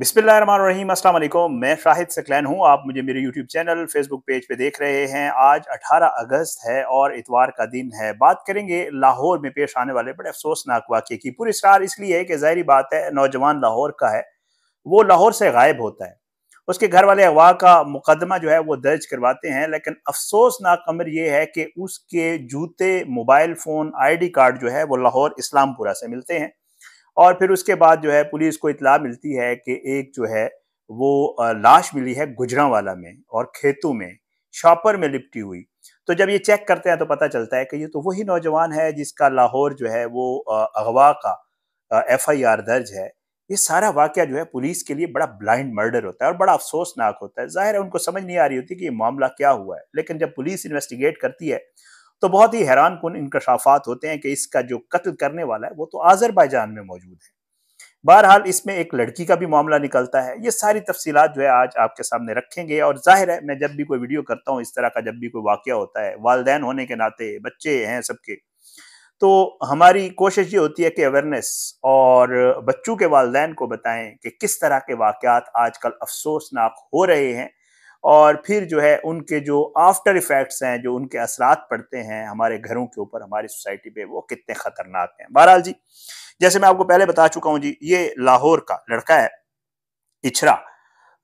बिस्मिल्लाम अस्सलाम मैं शाहिद सकलैन हूँ आप मुझे मेरे यूट्यूब चैनल फेसबुक पेज पे देख रहे हैं आज 18 अगस्त है और इतवार का दिन है बात करेंगे लाहौर में पेश आने वाले बड़े अफसोसनाक वाक्य की पूरी स्टार इसलिए है कि ज़ाहरी बात है नौजवान लाहौर का है वो लाहौर से गायब होता है उसके घर वाले अगवा का मुकदमा जो है वो दर्ज करवाते हैं लेकिन अफसोसनाक अमर ये है कि उसके जूते मोबाइल फ़ोन आईडी कार्ड जो है वो लाहौर इस्लामपुरा से मिलते हैं और फिर उसके बाद जो है पुलिस को इतला मिलती है कि एक जो है वो लाश मिली है गुजरावाला में और खेतों में शॉपर में लिपटी हुई तो जब ये चेक करते हैं तो पता चलता है कि ये तो वही नौजवान है जिसका लाहौर जो है वो अगवा का एफआईआर दर्ज है ये सारा वाक्य जो है पुलिस के लिए बड़ा ब्लाइंड मर्डर होता है और बड़ा अफसोसनाक होता है जाहिर है उनको समझ नहीं आ रही होती कि ये मामला क्या हुआ है लेकिन जब पुलिस इन्वेस्टिगेट करती है तो बहुत ही हैरान कन इनकशाफात होते हैं कि इसका जो कत्ल करने वाला है वो तो आज़रबाईजान में मौजूद है बहरहाल इसमें एक लड़की का भी मामला निकलता है ये सारी तफसीत जो है आज आपके सामने रखेंगे और जाहिर है मैं जब भी कोई वीडियो करता हूँ इस तरह का जब भी कोई वाक़ होता है वालदेन होने के नाते बच्चे हैं सबके तो हमारी कोशिश ये होती है कि अवेयरनेस और बच्चों के वालदेन को बताएं कि किस तरह के आज आजकल अफसोसनाक हो रहे हैं और फिर जो है उनके जो आफ्टर इफ़ेक्ट्स हैं जो उनके असरात पड़ते हैं हमारे घरों के ऊपर हमारी सोसाइटी पे वो कितने ख़तरनाक हैं बहरहाल जी जैसे मैं आपको पहले बता चुका हूँ जी ये लाहौर का लड़का है इछरा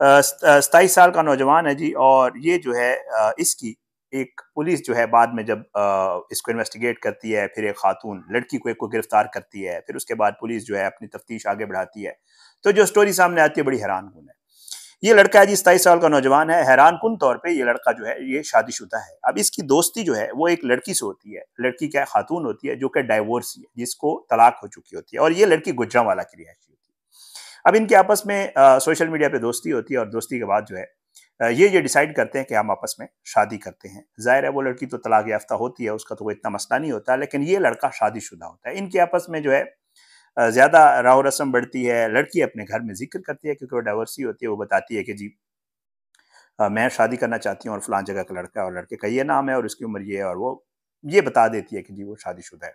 सताईस साल का नौजवान है जी और ये जो है इसकी एक पुलिस जो है बाद में जब आ, इसको इन्वेस्टिगेट करती है फिर एक खातून लड़की को एक को गिरफ्तार करती है फिर उसके बाद पुलिस जो है अपनी तफ्तीश आगे बढ़ाती है तो जो स्टोरी सामने आती है बड़ी हैरान है ये लड़का है जी सताईस साल का नौजवान है हैरान कन तौर पे ये लड़का जो है ये शादीशुदा है अब इसकी दोस्ती जो है वो एक लड़की से होती है लड़की क्या खातून होती है जो कि डाइवोर्सी है जिसको तलाक हो चुकी होती है और ये लड़की गुजरा वाला की रिहायशी होती है अब इनके आपस में आ, सोशल मीडिया पर दोस्ती होती है और दोस्ती के बाद जो है ये ये डिसाइड करते हैं कि हम आपस में शादी करते हैं जाहिर है वो लड़की तो तलाक याफ्ता होती है उसका तो कोई इतना मसला नहीं होता लेकिन ये लड़का शादीशुदा होता है इनके आपस में जो है ज़्यादा राव रस्म बढ़ती है लड़की अपने घर में जिक्र करती है क्योंकि वो डाइवर्सी होती है वो बताती है कि जी मैं शादी करना चाहती हूँ और फलां जगह का लड़का और लड़के का ये नाम है और उसकी उम्र ये है और वो ये बता देती है कि जी वो शादीशुदा है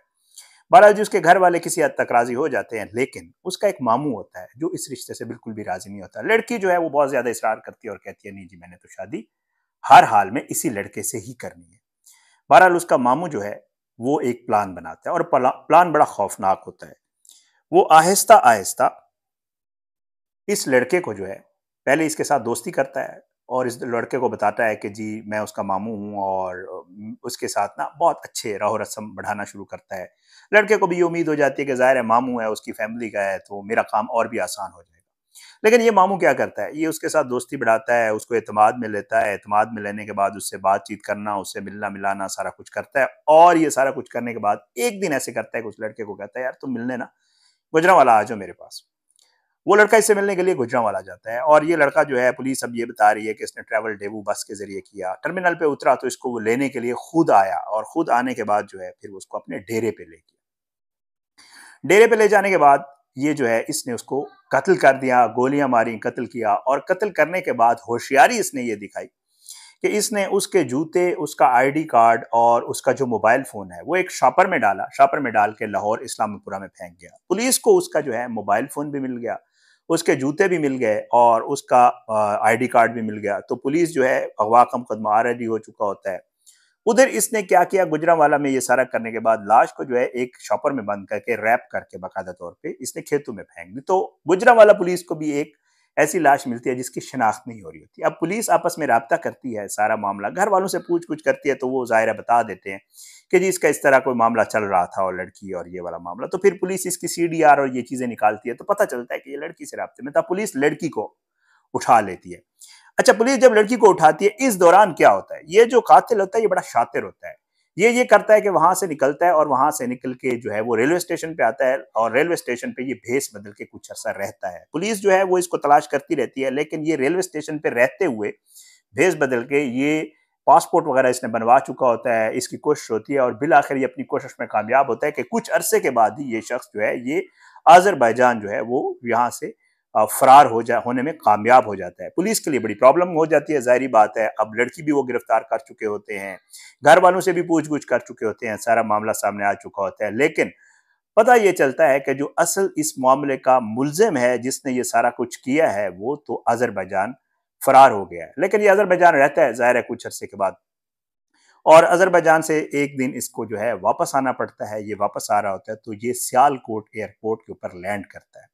बहरहाल जी उसके घर वाले किसी हद तक राजी हो जाते हैं लेकिन उसका एक मामू होता है जो इस रिश्ते से बिल्कुल भी राजी नहीं होता लड़की जो है वो बहुत ज़्यादा इसरार करती है और कहती है नहीं जी मैंने तो शादी हर हाल में इसी लड़के से ही करनी है बहरहाल उसका मामू जो है वो एक प्लान बनाता है और प्लान बड़ा खौफनाक होता है वो आहिस्ता आहिस्ता इस लड़के को जो है पहले इसके साथ दोस्ती करता है और इस लड़के को बताता है कि जी मैं उसका मामू हूँ और उसके साथ ना बहुत अच्छे रहो रस्म बढ़ाना शुरू करता है लड़के को भी ये उम्मीद हो जाती है कि ज़ाहिर है मामू है उसकी फैमिली का है तो मेरा काम और भी आसान हो जाएगा लेकिन ये मामू क्या करता है ये उसके साथ दोस्ती बढ़ाता है उसको अतमाद में लेता है अतमाद में लेने के बाद उससे बातचीत करना उससे मिलना मिलाना सारा कुछ करता है और ये सारा कुछ करने के बाद एक दिन ऐसे करता है कि उस लड़के को कहता है यार तुम मिलने ना गुजरावाला आ जाओ मेरे पास वो लड़का इससे मिलने के लिए गुजरावाला जाता है और ये लड़का जो है पुलिस अब ये बता रही है कि इसने ट्रैवल डेबू बस के जरिए किया टर्मिनल पे उतरा तो इसको वो लेने के लिए खुद आया और खुद आने के बाद जो है फिर उसको अपने डेरे पे ले गया डेरे पे ले जाने के बाद ये जो है इसने उसको कत्ल कर दिया गोलियां मारी कत्ल किया और कत्ल करने के बाद होशियारी इसने ये दिखाई कि इसने उसके जूते उसका आईडी कार्ड और उसका जो मोबाइल फ़ोन है वो एक शॉपर में डाला शॉपर में डाल के लाहौर इस्लामपुरा में फेंक गया पुलिस को उसका जो है मोबाइल फ़ोन भी मिल गया उसके जूते भी मिल गए और उसका आईडी कार्ड भी मिल गया तो पुलिस जो है अगवा का मुकदमा आरडी हो चुका होता है उधर इसने क्या किया गुजरावाला में ये सारा करने के बाद लाश को जो है एक शॉपर में बंद करके रैप करके बाकायदा तौर पे इसने खेतों में फेंक दी तो गुजरावाला पुलिस को भी एक ऐसी लाश मिलती है जिसकी शनाख्त नहीं हो रही होती अब पुलिस आपस में रबता करती है सारा मामला घर वालों से पूछ पूछ करती है तो वो ज़ाहिर बता देते हैं कि जी इसका इस तरह कोई मामला चल रहा था और लड़की और ये वाला मामला तो फिर पुलिस इसकी सी डी आर और ये चीज़ें निकालती है तो पता चलता है कि ये लड़की से रबते में था पुलिस लड़की को उठा लेती है अच्छा पुलिस जब लड़की को उठाती है इस दौरान क्या होता है ये जो कातिल होता है ये बड़ा शातिर होता है ये ये करता है कि वहां से निकलता है और वहां से निकल के जो है वो रेलवे स्टेशन पे आता है और रेलवे स्टेशन पे ये भेस बदल के कुछ अरसा रहता है पुलिस जो है वो इसको तलाश करती रहती है लेकिन ये रेलवे स्टेशन पे रहते हुए भेस बदल के ये पासपोर्ट वगैरह इसने बनवा चुका होता है इसकी कोशिश होती है और बिल आखिर ये अपनी कोशिश में कामयाब होता है कि कुछ अरसे के बाद ही ये शख्स जो है ये आजरबाईजान जो है वो यहाँ से फरार हो जा होने में कामयाब हो जाता है पुलिस के लिए बड़ी प्रॉब्लम हो जाती है जाहिर बात है अब लड़की भी वो गिरफ्तार कर चुके होते हैं घर वालों से भी पूछ गुछ कर चुके होते हैं सारा मामला सामने आ चुका होता है लेकिन पता ये चलता है कि जो असल इस मामले का मुलजिम है जिसने ये सारा कुछ किया है वो तो अजरबैजान फरार हो गया है लेकिन ये अजरबैजान रहता है ज़ाहिर है कुछ अरसे के बाद और अजरबैजान से एक दिन इसको जो है वापस आना पड़ता है ये वापस आ रहा होता है तो ये सियालकोट एयरपोर्ट के ऊपर लैंड करता है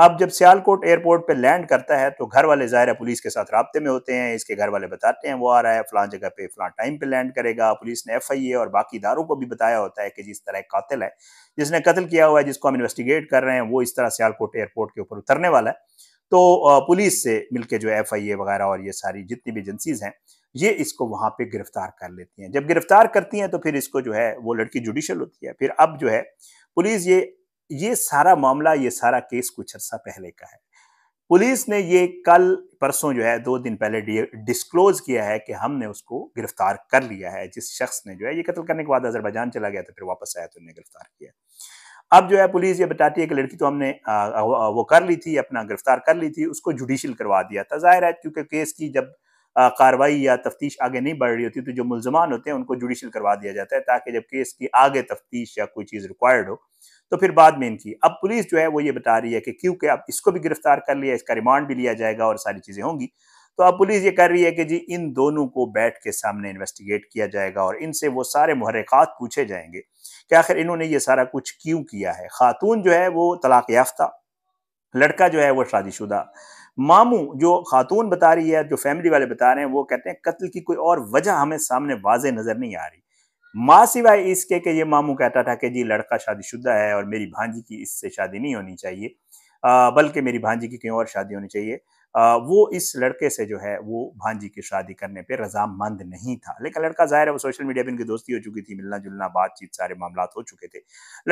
अब जब सियालकोट एयरपोर्ट पे लैंड करता है तो घर वाले ज़ाहिर पुलिस के साथ रबते में होते हैं इसके घर वाले बताते हैं वो आ रहा है फ़लां जगह पे फ़लां टाइम पे लैंड करेगा पुलिस ने एफ आई ए और बाकी इदारों को भी बताया होता है कि जिस तरह कातिल है जिसने कत्ल किया हुआ है जिसको हम इन्वेस्टिगेट कर रहे हैं वो इस तरह सियालकोट एयरपोर्ट के ऊपर उतरने वाला है तो पुलिस से मिल जो एफ आई ए वगैरह और ये सारी जितनी भी एजेंसीज हैं ये इसको वहाँ पर गिरफ्तार कर लेती हैं जब गिरफ्तार करती हैं तो फिर इसको जो है वो लड़की जुडिशल होती है फिर अब जो है पुलिस ये ये सारा मामला ये सारा केस कुछ अर्सा पहले का है पुलिस ने ये कल परसों जो है दो दिन पहले डिस्क्लोज किया है कि हमने उसको गिरफ्तार कर लिया है जिस शख्स ने जो है ये कत्ल करने के बाद अजरबैजान चला गया था फिर वापस आया तो उन्हें गिरफ्तार किया अब जो है पुलिस ये बताती है कि लड़की तो हमने आ, वो कर ली थी अपना गिरफ्तार कर ली थी उसको जुडिशल करवा दिया था जाहिर है क्योंकि केस की जब कार्रवाई या तफ्तीश आगे नहीं बढ़ रही होती तो जो मुलजमान होते हैं उनको जुडिशल करवा दिया जाता है ताकि जब केस की आगे तफ्तीश या कोई चीज़ रिक्वायर्ड हो तो फिर बाद में इनकी अब पुलिस जो है वो ये बता रही है कि क्योंकि अब इसको भी गिरफ्तार कर लिया इसका रिमांड भी लिया जाएगा और सारी चीज़ें होंगी तो अब पुलिस ये कर रही है कि जी इन दोनों को बैठ के सामने इन्वेस्टिगेट किया जाएगा और इनसे वो सारे महरक़ात पूछे जाएंगे कि आखिर इन्होंने ये सारा कुछ क्यों किया है खातून जो है वो तलाक याफ्ता लड़का जो है वो शादीशुदा मामू जो खातून बता रही है जो फैमिली वाले बता रहे हैं वो कहते हैं कत्ल की कोई और वजह हमें सामने वाज नज़र नहीं आ रही माँ सिवाय इसके कि ये मामू कहता था कि जी लड़का शादीशुदा है और मेरी भांजी की इससे शादी नहीं होनी चाहिए बल्कि मेरी भांजी की कहीं और शादी होनी चाहिए आ, वो इस लड़के से जो है वो भांजी की शादी करने पर रजामंद नहीं था लेकिन लड़का जाहिर है वो सोशल मीडिया पर इनकी दोस्ती हो चुकी थी मिलना जुलना बातचीत सारे मामला हो चुके थे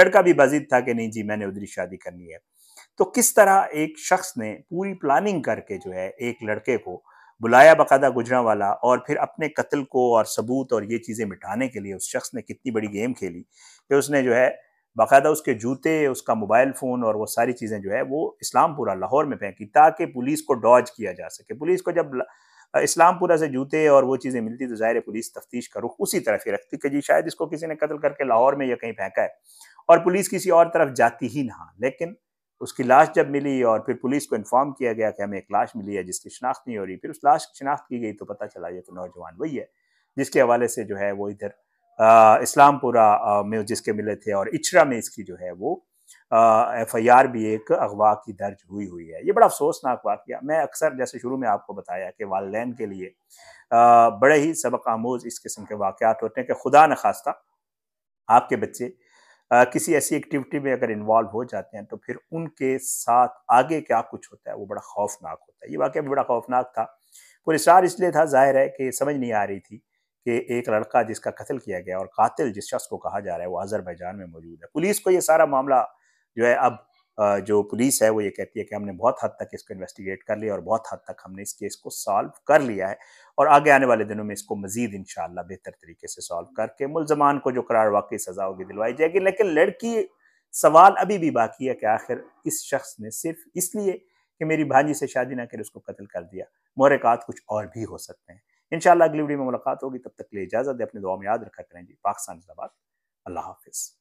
लड़का भी बाजिद था कि नहीं जी मैंने उधरी शादी करनी है तो किस तरह एक शख्स ने पूरी प्लानिंग करके जो है एक लड़के को बुलाया बकायदा गुजरा वाला और फिर अपने कत्ल को और सबूत और ये चीज़ें मिटाने के लिए उस शख्स ने कितनी बड़ी गेम खेली कि उसने जो है बाकायदा उसके जूते उसका मोबाइल फ़ोन और वो सारी चीज़ें जो है वो इस्लामपुरा लाहौर में फेंकी ताकि पुलिस को डॉज किया जा सके पुलिस को जब इस्लामपुरा से जूते और वो चीज़ें मिलती तो ज़ाहिर पुलिस तफ्तीश का रुख उसी तरफ ही रखती कि जी शायद इसको किसी ने कत्ल करके लाहौर में या कहीं फेंका है और पुलिस किसी और तरफ जाती ही ना लेकिन उसकी लाश जब मिली और फिर पुलिस को इन्फॉर्म किया गया कि हमें एक लाश मिली है जिसकी शनाख्त नहीं हो रही फिर उस लाश की शनाख्त की गई तो पता चला ये तो नौजवान वही है जिसके हवाले से जो है वो इधर इस्लामपुरा में जिसके मिले थे और इचरा में इसकी जो है वो एफ आई आर भी एक अगवा की दर्ज हुई हुई है ये बड़ा अफसोसनाक वाक्य मैं अक्सर जैसे शुरू में आपको बताया कि वालदेन के लिए आ, बड़े ही सबक आमोज इस किस्म के वाक़ होते हैं कि खुदा न खास्ता आपके बच्चे आ, किसी ऐसी एक्टिविटी में अगर इन्वॉल्व हो जाते हैं तो फिर उनके साथ आगे क्या कुछ होता है वो बड़ा खौफनाक होता है ये वाक्य भी बड़ा खौफनाक था पुरस्कार इसलिए था जाहिर है कि समझ नहीं आ रही थी कि एक लड़का जिसका कत्ल किया गया और कातिल जिस शख्स को कहा जा रहा है वो अजरबैजान में मौजूद है पुलिस को ये सारा मामला जो है अब जो पुलिस है वो ये कहती है कि हमने बहुत हद तक इसको इन्वेस्टिगेट कर लिया और बहुत हद तक हमने इस केस को सॉल्व कर लिया है और आगे आने वाले दिनों में इसको मजीद इन बेहतर तरीके से सॉल्व करके मुलजमान को जो करार वाकई सजा होगी दिलवाई जाएगी लेकिन लड़की सवाल अभी भी बाकी है कि आखिर इस शख्स ने सिर्फ इसलिए कि मेरी भांजी से शादी ना कर उसको कत्ल कर दिया मोरकत कुछ और भी हो सकते हैं इन अगली वीडियो में मुलाकात होगी तब तक लिए इजाज़त दे अपने दुआ में याद रखा करें जी पाकिस्तान जिंदाबाद अल्लाह हाफिज़